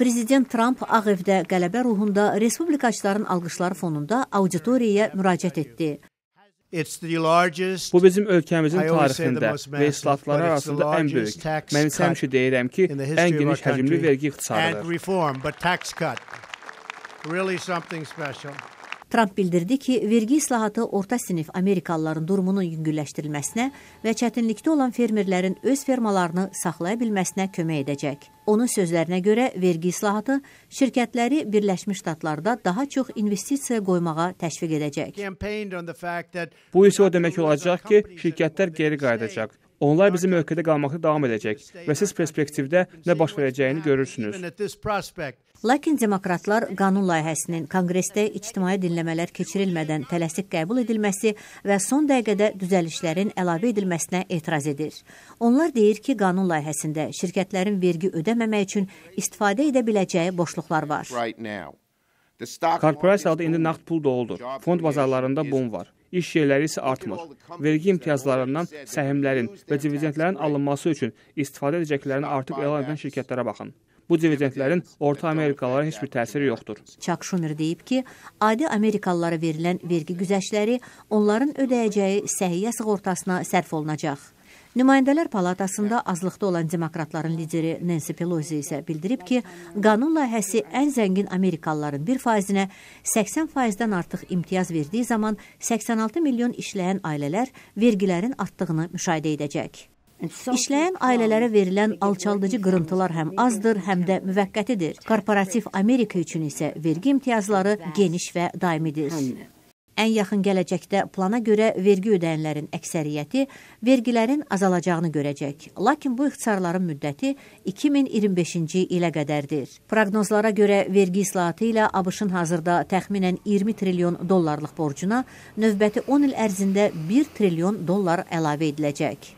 Prezident Tramp Ağ evdə qələbə ruhunda respublikaçıların alqışları fonunda auditoriyaya müraciət etdi. Bu bizim ölkəmizin tarixində və islahatları arasında ən böyük. Mən isə həmişə deyirəm ki, ən geniş həcmli vergi ixtisarıdır. Really something special. Tramp bildirdi ki, vergi islahatı orta sinif Amerikalıların durumunun yüngülləşdirilməsinə və çətinlikdə olan fermerlərin öz fermalarını saxlaya bilməsinə kömək edəcək. Onun sözlərinə görə vergi islahatı şirkətləri Birləşmiş Ştatlarda daha çox investisiya qoymağa təşviq edəcək. Bu isə o demək olacaq ki, şirkətlər geri qayıdacaq Onlar bizim ölkədə qalmaqda davam edəcək və siz perspektivdə nə baş verəcəyini görürsünüz. Lakin demokratlar qanun layihəsinin konqresdə ictimai dinləmələr keçirilmədən tələsik qəbul edilməsi və son dəqiqədə düzəlişlərin əlavə edilməsinə etiraz edir. Onlar deyir ki, qanun layihəsində şirkətlərin vergi ödəməmək üçün istifadə edə biləcəyi boşluqlar var. Korporasiyada indi nağd pul doludur. Fond bazarlarında bum var iş yerləri isə artmır. Vergi imtiyazlarından səhmlərin və dividendlərin alınması üçün istifadə edəcəklərini artıq elan edən şirkətlərə baxın. Bu dividendlərin Orta Amerikalılara heç bir təsiri yoxdur. Çak Şumer deyib ki, adi Amerikalılara verilən vergi güzəştləri onların ödəyəcəyi səhiyyə sığortasına sərf olunacaq. Nümayəndələr Palatasında azlıqda olan demokratların lideri Nancy Pelosi isə bildirib ki, qanun layihəsi ən zəngin amerikalıların 1%-nə 80%-dən artıq imtiyaz verdiyi zaman 86 milyon işləyən ailələr vergilərin artdığını müşahidə edəcək. İşləyən ailələrə verilən alçaldıcı qırıntılar həm azdır, həm də müvəqqətidir. Korporativ Amerika üçün isə vergi imtiyazları geniş və daimidir. Ən yaxın gələcəkdə plana görə vergi ödəyənlərin əksəriyyəti vergilərin azalacağını görəcək. Lakin bu ixtisarların müddəti 2025-ci ilə qədərdir. Proqnozlara görə vergi islahatı ilə ABŞ-ın hazırda təxminən 20 trilyon dollarlıq borcuna növbəti 10 il ərzində 1 trilyon dollar əlavə ediləcək.